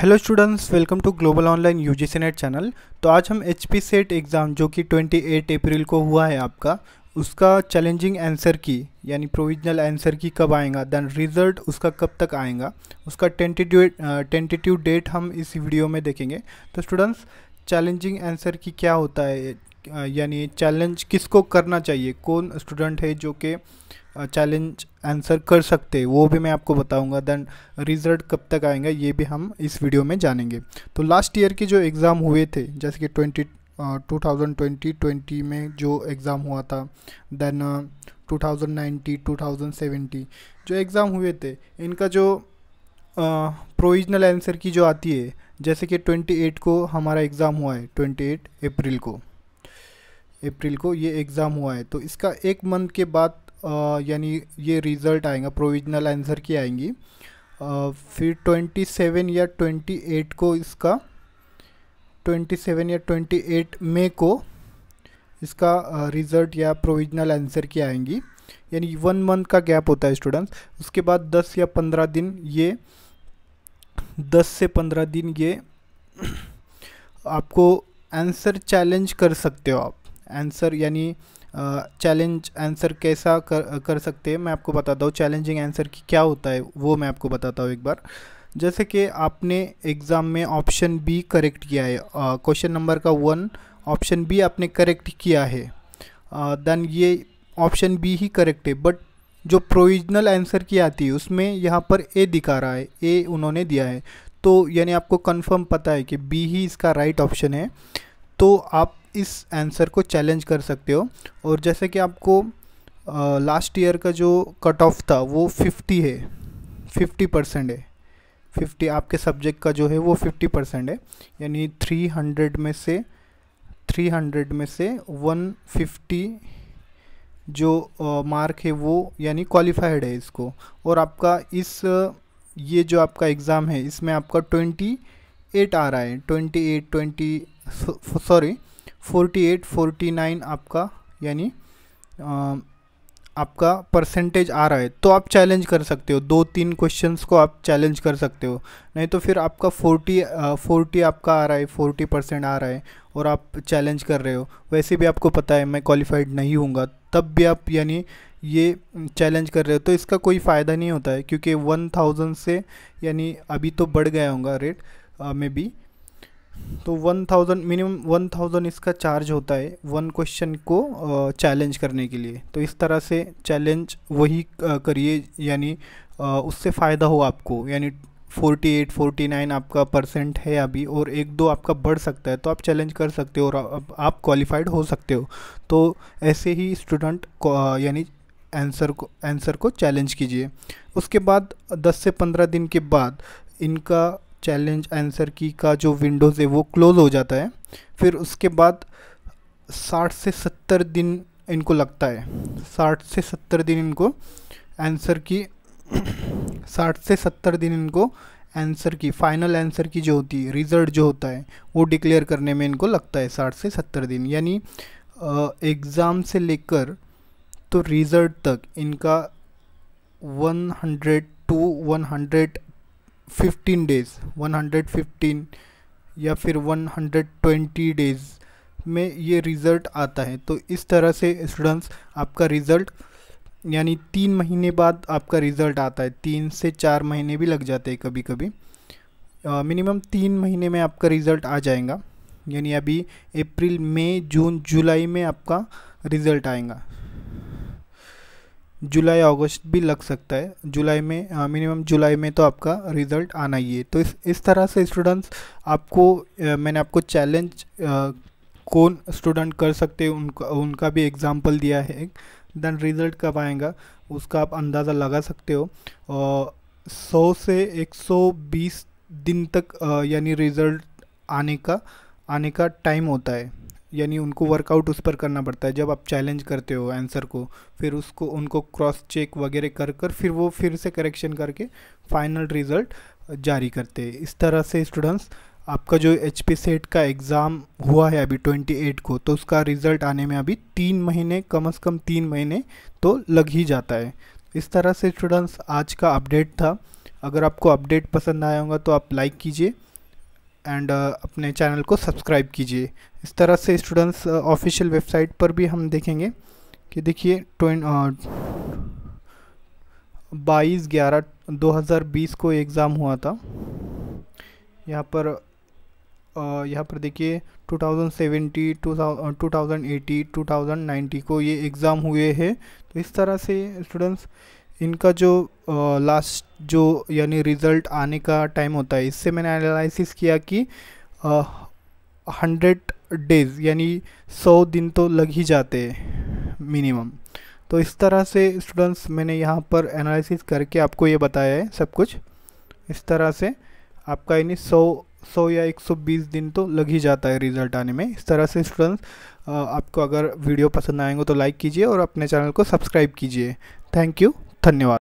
hello students welcome to global online U G NET channel तो आज हम H P set exam जो कि 28 अप्रैल को हुआ है आपका उसका चैलेंजिंग आंसर की यानी प्रोविजनल आंसर की कब आएगा दैन रिजल्ट उसका कब तक आएगा उसका टेंटेटिव टेंटेटिव डेट हम इस वीडियो में देखेंगे तो स्टूडेंट्स चैलेंजिंग आंसर की क्या होता है यानी चैलेंज किसको करना चाहिए कौन स्टूडेंट है जो कि चैलेंज आंसर कर सकते हैं वो भी मैं आपको बताऊंगा देन रिजल्ट कब तक आएगा ये भी हम इस वीडियो में जानेंगे तो लास्ट ईयर के जो एग्ज़ाम हुए थे जैसे कि twenty two thousand twenty twenty में जो एग्ज़ाम हुआ था then two thousand ninety two thousand seventy जो एग्ज़ाम हुए थे इनका जो प्रोविजनल आंसर की जो आती है जैसे कि ट्वेंटी एट को हमारा एग्ज़ाम हुआ है ट्वेंटी एट अप्रैल को अप्रैल को ये एग्ज़ाम हुआ है तो इसका एक मंथ के बाद यानी ये रिज़ल्ट आएगा प्रोविजनल आंसर की आएंगी आ, फिर ट्वेंटी सेवन या ट्वेंटी एट को इसका ट्वेंटी सेवन या ट्वेंटी एट मे को इसका रिज़ल्ट या प्रोविजनल आंसर की आएंगी यानी वन मंथ का गैप होता है स्टूडेंट्स उसके बाद दस या पंद्रह दिन ये दस से पंद्रह दिन ये आपको आंसर चैलेंज कर सकते हो आप आंसर यानी चैलेंज आंसर कैसा कर कर सकते हैं मैं आपको बताता हूँ चैलेंजिंग आंसर की क्या होता है वो मैं आपको बताता हूँ एक बार जैसे कि आपने एग्ज़ाम में ऑप्शन बी करेक्ट किया है क्वेश्चन नंबर का वन ऑप्शन बी आपने करेक्ट किया है देन ये ऑप्शन बी ही करेक्ट है बट जो प्रोविजनल आंसर की आती है उसमें यहाँ पर ए दिखा रहा है ए उन्होंने दिया है तो यानी आपको कन्फर्म पता है कि बी ही इसका राइट right ऑप्शन है तो आप इस आंसर को चैलेंज कर सकते हो और जैसे कि आपको लास्ट ईयर का जो कट ऑफ था वो फिफ्टी है फिफ्टी परसेंट है फिफ्टी आपके सब्जेक्ट का जो है वो फिफ्टी परसेंट है यानी थ्री हंड्रेड में से थ्री हंड्रेड में से वन फिफ्टी जो मार्क है वो यानी क्वालिफाइड है इसको और आपका इस ये जो आपका एग्ज़ाम है इसमें आपका ट्वेंटी एट आ रहा है twenty eight twenty sorry forty eight forty nine आपका यानी आपका परसेंटेज आ रहा है तो आप चैलेंज कर सकते हो दो तीन क्वेश्चंस को आप चैलेंज कर सकते हो नहीं तो फिर आपका फोर्टी फोर्टी आपका आ रहा है फोर्टी परसेंट आ रहा है और आप चैलेंज कर रहे हो वैसे भी आपको पता है मैं क्वालिफाइड नहीं हूँगा तब भी आप यानी ये चैलेंज कर रहे हो तो इसका कोई फ़ायदा नहीं होता है क्योंकि वन थाउजेंड से यानी अभी तो बढ़ गया होगा रेट मे बी तो one thousand minimum one thousand इसका चार्ज होता है वन क्वेश्चन को चैलेंज करने के लिए तो इस तरह से चैलेंज वही करिए यानी उससे फ़ायदा हो आपको यानी 48, 49 आपका परसेंट है अभी और एक दो आपका बढ़ सकता है तो आप चैलेंज कर सकते हो और अब आप क्वालिफाइड हो सकते हो तो ऐसे ही स्टूडेंट यानी आंसर को आंसर को चैलेंज कीजिए उसके बाद 10 से 15 दिन के बाद इनका चैलेंज आंसर की का जो विंडोज़ है वो क्लोज़ हो जाता है फिर उसके बाद साठ से सत्तर दिन इनको लगता है साठ से सत्तर दिन इनको आंसर की साठ से सत्तर दिन इनको आंसर की फाइनल आंसर की जो होती है रिज़ल्ट जो होता है वो डिक्लेयर करने में इनको लगता है साठ से सत्तर दिन यानी एग्ज़ाम से लेकर तो रिज़ल्ट तक इनका one hundred to one hundred fifteen days one hundred fifteen या फिर वन हंड्रेड ट्वेंटी डेज़ में ये रिज़ल्ट आता है तो इस तरह से स्टूडेंट्स आपका रिज़ल्ट यानी तीन महीने बाद आपका रिज़ल्ट आता है तीन से चार महीने भी लग जाते हैं कभी कभी मिनिमम तीन महीने में आपका रिज़ल्ट आ जाएगा यानी अभी अप्रैल मई जून जुलाई में आपका रिज़ल्ट आएगा जुलाई अगस्त भी लग सकता है जुलाई में मिनिमम हाँ, जुलाई में तो आपका रिज़ल्ट आना ही है तो इस इस तरह से स्टूडेंट्स आपको आ, मैंने आपको चैलेंज कौन स्टूडेंट कर सकते हैं उनका उनका भी एग्जाम्पल दिया है देन रिज़ल्ट कब आएगा उसका आप अंदाज़ा लगा सकते हो और सौ से एक सौ बीस दिन तक यानी रिज़ल्ट आने का आने का टाइम होता है यानी उनको वर्कआउट उस पर करना पड़ता है जब आप चैलेंज करते हो आंसर को फिर उसको उनको क्रॉस चेक वगैरह कर कर फिर वो फिर से करेक्शन करके फाइनल रिज़ल्ट जारी करते हैं इस तरह से स्टूडेंट्स आपका जो एच पी सेट का एग्ज़ाम हुआ है अभी 28 को तो उसका रिज़ल्ट आने में अभी तीन महीने कम से कम तीन महीने तो लग ही जाता है इस तरह से स्टूडेंट्स आज का अपडेट था अगर आपको अपडेट पसंद आया होगा तो आप लाइक कीजिए एंड अपने चैनल को सब्सक्राइब कीजिए इस तरह से स्टूडेंट्स ऑफिशियल वेबसाइट पर भी हम देखेंगे कि देखिए बाईस ग्यारह दो हज़ार बीस को एग्ज़ाम हुआ था यहाँ पर यहाँ पर देखिए two two thousand thousand seventy eighty two thousand ninety को ये एग्ज़ाम हुए हैं तो इस तरह से स्टूडेंट्स इनका जो लास्ट जो यानी रिज़ल्ट आने का टाइम होता है इससे मैंने एनालिसिस किया कि हंड्रेड डेज़ यानी सौ दिन तो लग ही जाते हैं मिनिमम तो इस तरह से स्टूडेंट्स मैंने यहाँ पर एनालिसिस करके आपको ये बताया है सब कुछ इस तरह से आपका यानी सौ सौ या एक सौ बीस दिन तो लग ही जाता है रिज़ल्ट आने में इस तरह से स्टूडेंट्स आपको अगर वीडियो पसंद आएंगे तो लाइक कीजिए और अपने चैनल को सब्सक्राइब कीजिए थैंक यू धन्यवाद